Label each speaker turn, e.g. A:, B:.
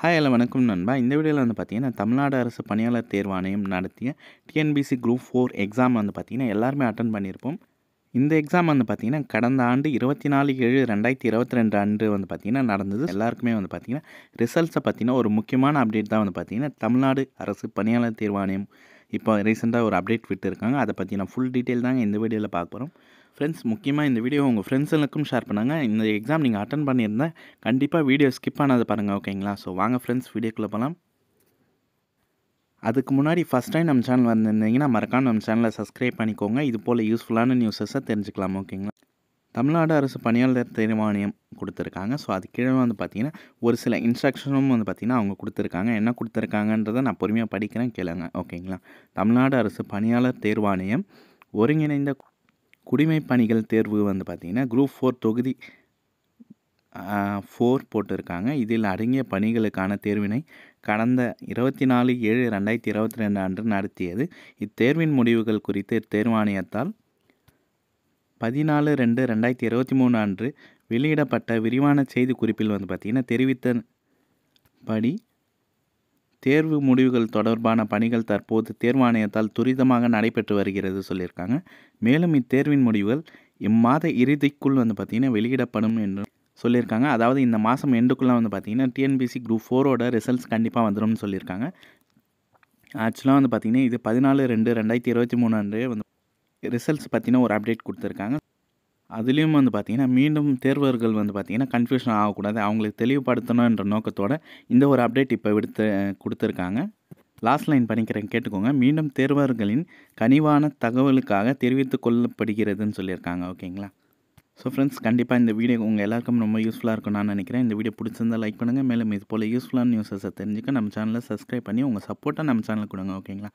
A: hi hello வணக்கம் நண்பா இந்த வீடியோவில் வந்து பார்த்தீங்கன்னா தமிழ்நாடு அரசு பணியாளர் தேர்வாணையம் நடத்திய டிஎன்பிசி குரூப் ஃபோர் எக்ஸாம் வந்து பார்த்திங்கன்னா எல்லாருமே அட்டன் பண்ணியிருப்போம் இந்த எக்ஸாம் வந்து பார்த்திங்கன்னா கடந்த ஆண்டு இருபத்தி நாலு ஏழு ரெண்டாயிரத்தி இருபத்தி ரெண்டு அன்று வந்து பார்த்திங்கன்னா நடந்தது எல்லாருக்குமே வந்து பார்த்திங்கன்னா ரிசல்ட்ஸை பார்த்திங்கன்னா ஒரு முக்கியமான அப்டேட் தான் வந்து பார்த்திங்கன்னா தமிழ்நாடு அரசு பணியாளர் தேர்வாணையம் இப்போ ரீசெண்டாக ஒரு அப்டேட் விட்டுருக்காங்க அதை பற்றி நான் ஃபுல் டீட்டெயில் தாங்க இந்த வீடியோவில் பார்க்க போகிறோம் ஃப்ரெண்ட்ஸ் முக்கியமாக இந்த வீடியோ உங்கள் ஃப்ரெண்ட்ஸுங்களுக்கும் ஷேர் பண்ணாங்க இந்த எக்ஸாம் நீங்கள் அட்டன் பண்ணியிருந்தால் கண்டிப்பாக வீடியோ ஸ்கிப் ஆனது பாருங்கள் ஓகேங்களா ஸோ வாங்க ஃப்ரெண்ட்ஸ் வீடியோக்குள்ளே போகலாம் அதுக்கு முன்னாடி ஃபஸ்ட் டைம் நம்ம சேனல் வந்திருந்தீங்கன்னா மறக்காம நம்ம சேனலை சப்ஸ்கிரைப் பண்ணிக்கோங்க இது போல் யூஸ்ஃபுல்லான நியூஸஸை தெரிஞ்சுக்கலாம் ஓகேங்களா தமிழ்நாடு அரசு பணியாளர் தேர்வாணையம் கொடுத்துருக்காங்க ஸோ அது கீழே வந்து பார்த்திங்கன்னா ஒரு சில இன்ஸ்ட்ரக்ஷனும் வந்து பார்த்திங்கன்னா அவங்க கொடுத்துருக்காங்க என்ன கொடுத்துருக்காங்கன்றதை நான் பொறுமையாக படிக்கிறேன் கேளுங்க ஓகேங்களா தமிழ்நாடு அரசு பணியாளர் தேர்வாணையம் ஒருங்கிணைந்த குடிமை பணிகள் தேர்வு வந்து பார்த்திங்கன்னா குரூப் ஃபோர் தொகுதி ஃபோர் போட்டிருக்காங்க இதில் அடங்கிய பணிகளுக்கான தேர்வினை கடந்த இருபத்தி நாலு ஏழு ரெண்டாயிரத்தி இருபத்தி ரெண்டு அன்று நடத்தியது இத்தேர்வின் முடிவுகள் குறித்து தேர்வாணையத்தால் பதினாலு ரெண்டு ரெண்டாயிரத்தி இருபத்தி மூணு அன்று வெளியிடப்பட்ட விரிவான செய்தி குறிப்பில் வந்து பார்த்திங்கன்னா தெரிவித்த படி தேர்வு முடிவுகள் தொடர்பான பணிகள் தற்போது தேர்வாணையத்தால் துரிதமாக நடைபெற்று வருகிறது சொல்லியிருக்காங்க மேலும் இத்தேர்வின் முடிவுகள் இம்மாத இறுதிக்குள் வந்து பார்த்திங்கன்னா வெளியிடப்படும் என்று சொல்லியிருக்காங்க அதாவது இந்த மாதம் எண்டுக்குள்ளே வந்து பார்த்திங்கன்னா டிஎன்பிசி குரூப் ஃபோரோட ரிசல்ட்ஸ் கண்டிப்பாக வந்துடும் சொல்லியிருக்காங்க ஆக்சுவலாக வந்து பார்த்திங்கன்னா இது பதினாலு ரெண்டு ரெண்டாயிரத்தி இருபத்தி மூணு அன்று வந்து ரிசல்ட்ஸ் பார்த்தீங்கன்னா ஒரு அப்டேட் கொடுத்துருக்காங்க அதுலேயும் வந்து பார்த்திங்கன்னா மீண்டும் தேர்வர்கள் வந்து பார்த்திங்கன்னா கன்ஃபியூஷன் ஆகக்கூடாது அவங்களுக்கு தெளிவுபடுத்தணுன்ற நோக்கத்தோடு இந்த ஒரு அப்டேட் இப்போ விடுத்து கொடுத்துருக்காங்க லாஸ்ட் லைன் பண்ணிக்கிறேன் கேட்டுக்கோங்க மீண்டும் தேர்வர்களின் கனிவான தகவலுக்காக தெரிவித்து கொள்ளப்படுகிறதுன்னு சொல்லியிருக்காங்க ஓகேங்களா ஸோ ஃப்ரெண்ட்ஸ் கண்டிப்பாக இந்த வீடியோ உங்கள் எல்லாருக்கும் ரொம்ப யூஸ்ஃபுல்லாக இருக்கும் நான் நினைக்கிறேன் இந்த வீடியோ பிடிச்சிருந்தால் லைக் பண்ணுங்கள் மேலும் இது போல் யூஸ்ஃபுல்லான நியூஸஸை தெரிஞ்சுக்க நம்ம சேனலில் சப்ஸ்கிரைப் பண்ணி உங்கள் சப்போர்ட்டாக நம்ம சேனலில் கொடுங்க ஓகேங்களா